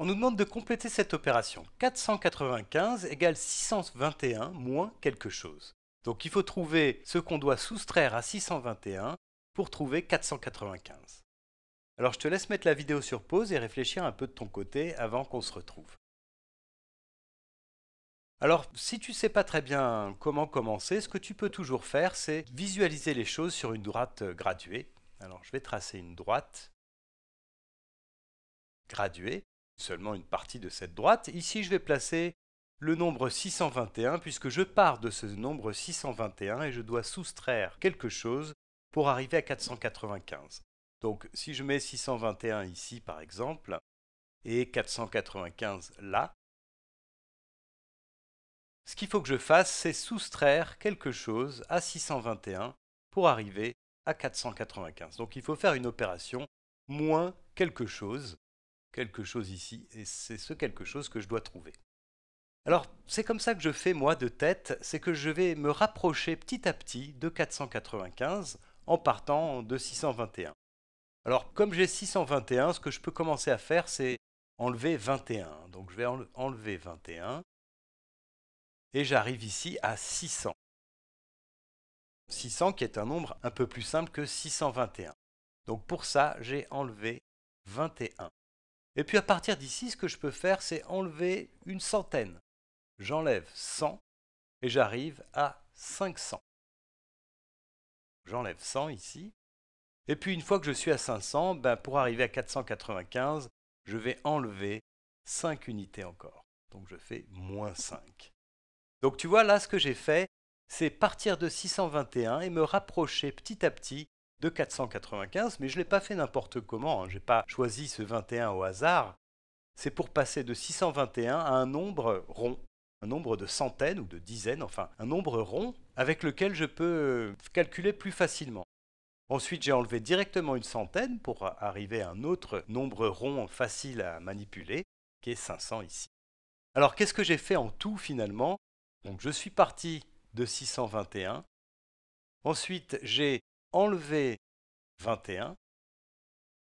On nous demande de compléter cette opération. 495 égale 621 moins quelque chose. Donc il faut trouver ce qu'on doit soustraire à 621 pour trouver 495. Alors je te laisse mettre la vidéo sur pause et réfléchir un peu de ton côté avant qu'on se retrouve. Alors, si tu ne sais pas très bien comment commencer, ce que tu peux toujours faire, c'est visualiser les choses sur une droite graduée. Alors, je vais tracer une droite graduée seulement une partie de cette droite. Ici, je vais placer le nombre 621 puisque je pars de ce nombre 621 et je dois soustraire quelque chose pour arriver à 495. Donc si je mets 621 ici par exemple et 495 là, ce qu'il faut que je fasse, c'est soustraire quelque chose à 621 pour arriver à 495. Donc il faut faire une opération moins quelque chose quelque chose ici, et c'est ce quelque chose que je dois trouver. Alors, c'est comme ça que je fais moi de tête, c'est que je vais me rapprocher petit à petit de 495 en partant de 621. Alors, comme j'ai 621, ce que je peux commencer à faire, c'est enlever 21. Donc, je vais enlever 21 et j'arrive ici à 600. 600 qui est un nombre un peu plus simple que 621. Donc pour ça, j'ai enlevé 21. Et puis à partir d'ici, ce que je peux faire, c'est enlever une centaine. J'enlève 100 et j'arrive à 500. J'enlève 100 ici. Et puis une fois que je suis à 500, ben, pour arriver à 495, je vais enlever 5 unités encore. Donc je fais moins 5. Donc tu vois là, ce que j'ai fait, c'est partir de 621 et me rapprocher petit à petit de 495, mais je ne l'ai pas fait n'importe comment, hein. je n'ai pas choisi ce 21 au hasard. C'est pour passer de 621 à un nombre rond, un nombre de centaines ou de dizaines, enfin un nombre rond avec lequel je peux euh, calculer plus facilement. Ensuite, j'ai enlevé directement une centaine pour arriver à un autre nombre rond facile à manipuler, qui est 500 ici. Alors qu'est-ce que j'ai fait en tout finalement Donc je suis parti de 621. Ensuite, j'ai enlevé 21.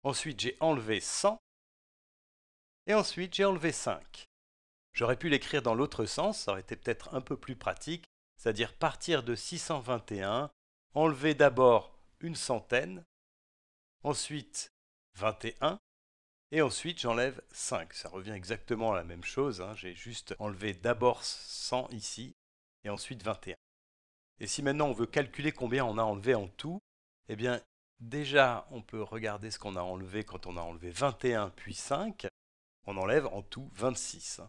Ensuite, j'ai enlevé 100. Et ensuite, j'ai enlevé 5. J'aurais pu l'écrire dans l'autre sens, ça aurait été peut-être un peu plus pratique, c'est-à-dire partir de 621, enlever d'abord une centaine, ensuite 21, et ensuite j'enlève 5. Ça revient exactement à la même chose, hein, j'ai juste enlevé d'abord 100 ici, et ensuite 21. Et si maintenant on veut calculer combien on a enlevé en tout, eh bien, déjà, on peut regarder ce qu'on a enlevé quand on a enlevé 21 puis 5. On enlève en tout 26.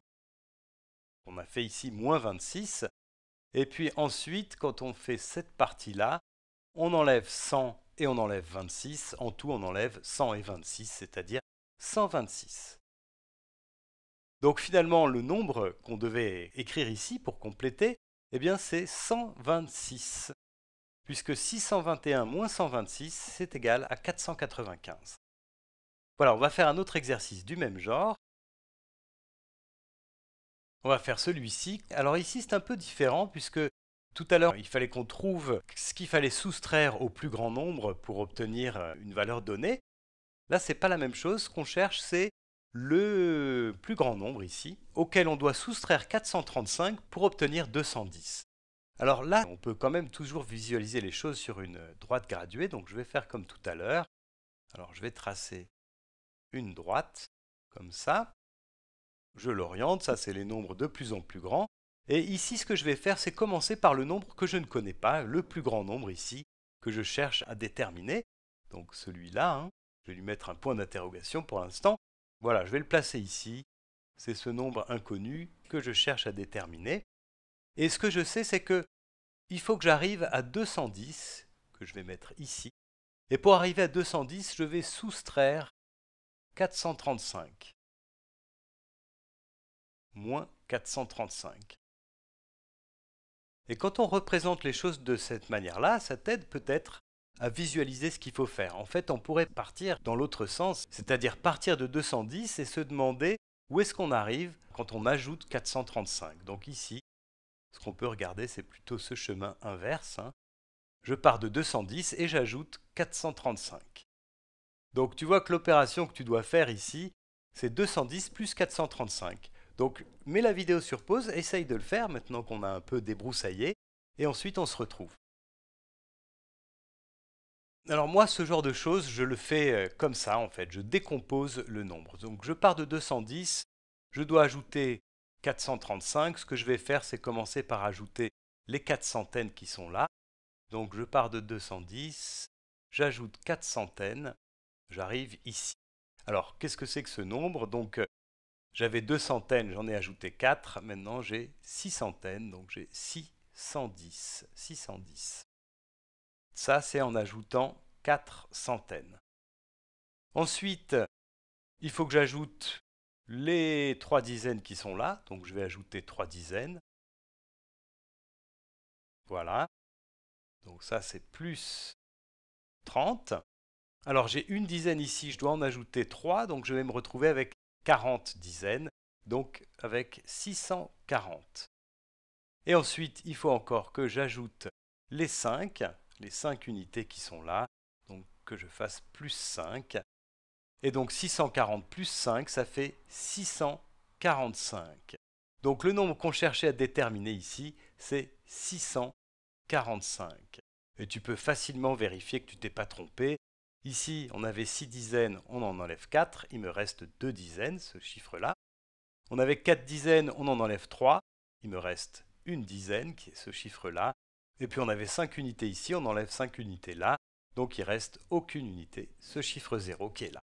On a fait ici moins 26. Et puis ensuite, quand on fait cette partie-là, on enlève 100 et on enlève 26. En tout, on enlève 100 et 26, c'est-à-dire 126. Donc finalement, le nombre qu'on devait écrire ici pour compléter, eh bien c'est 126 puisque 621 moins 126, c'est égal à 495. Voilà, on va faire un autre exercice du même genre. On va faire celui-ci. Alors ici, c'est un peu différent, puisque tout à l'heure, il fallait qu'on trouve ce qu'il fallait soustraire au plus grand nombre pour obtenir euh, une valeur donnée. Là, ce n'est pas la même chose. Ce qu'on cherche, c'est le plus grand nombre ici, auquel on doit soustraire 435 pour obtenir 210. Alors là, on peut quand même toujours visualiser les choses sur une euh, droite graduée, donc je vais faire comme tout à l'heure. Alors je vais tracer une droite, comme ça. Je l'oriente, ça c'est les nombres de plus en plus grands. Et ici, ce que je vais faire, c'est commencer par le nombre que je ne connais pas, le plus grand nombre ici, que je cherche à déterminer. Donc celui-là, hein, je vais lui mettre un point d'interrogation pour l'instant. Voilà, je vais le placer ici. C'est ce nombre inconnu que je cherche à déterminer. Et ce que je sais, c'est qu'il faut que j'arrive à 210, que je vais mettre ici. Et pour arriver à 210, je vais soustraire 435. Moins 435. Et quand on représente les choses de cette manière-là, ça t'aide peut-être à visualiser ce qu'il faut faire. En fait, on pourrait partir dans l'autre sens, c'est-à-dire partir de 210 et se demander où est-ce qu'on arrive quand on ajoute 435. Donc ici, ce qu'on peut regarder, c'est plutôt ce chemin inverse. Hein. Je pars de 210 et j'ajoute 435. Donc tu vois que l'opération que tu dois faire ici, c'est 210 plus 435. Donc mets la vidéo sur pause, essaye de le faire maintenant qu'on a un peu débroussaillé, et ensuite on se retrouve. Alors moi, ce genre de choses, je le fais euh, comme ça en fait, je décompose le nombre. Donc je pars de 210, je dois ajouter 435, ce que je vais faire, c'est commencer par ajouter les 4 centaines qui sont là. Donc je pars de 210, j'ajoute 4 centaines, j'arrive ici. Alors qu'est-ce que c'est que ce nombre Donc euh, j'avais 2 centaines, j'en ai ajouté 4, maintenant j'ai 6 centaines, donc j'ai 610, 610. Ça c'est en ajoutant 4 centaines. Ensuite, il faut que j'ajoute les trois dizaines qui sont là, donc je vais ajouter trois dizaines. Voilà. Donc ça, c'est plus 30. Alors j'ai une dizaine ici, je dois en ajouter 3, donc je vais me retrouver avec 40 dizaines, donc avec 640. Et ensuite, il faut encore que j'ajoute les 5, les 5 unités qui sont là, donc que je fasse plus 5, et donc 640 plus 5, ça fait 645. Donc le nombre qu'on cherchait à déterminer ici, c'est 645. Et tu peux facilement vérifier que tu t'es pas trompé. Ici, on avait 6 dizaines, on en enlève 4, il me reste 2 dizaines, ce chiffre-là. On avait 4 dizaines, on en enlève 3, il me reste une dizaine, qui est ce chiffre-là. Et puis on avait 5 unités ici, on enlève 5 unités là, donc il reste aucune unité, ce chiffre 0 qui est là.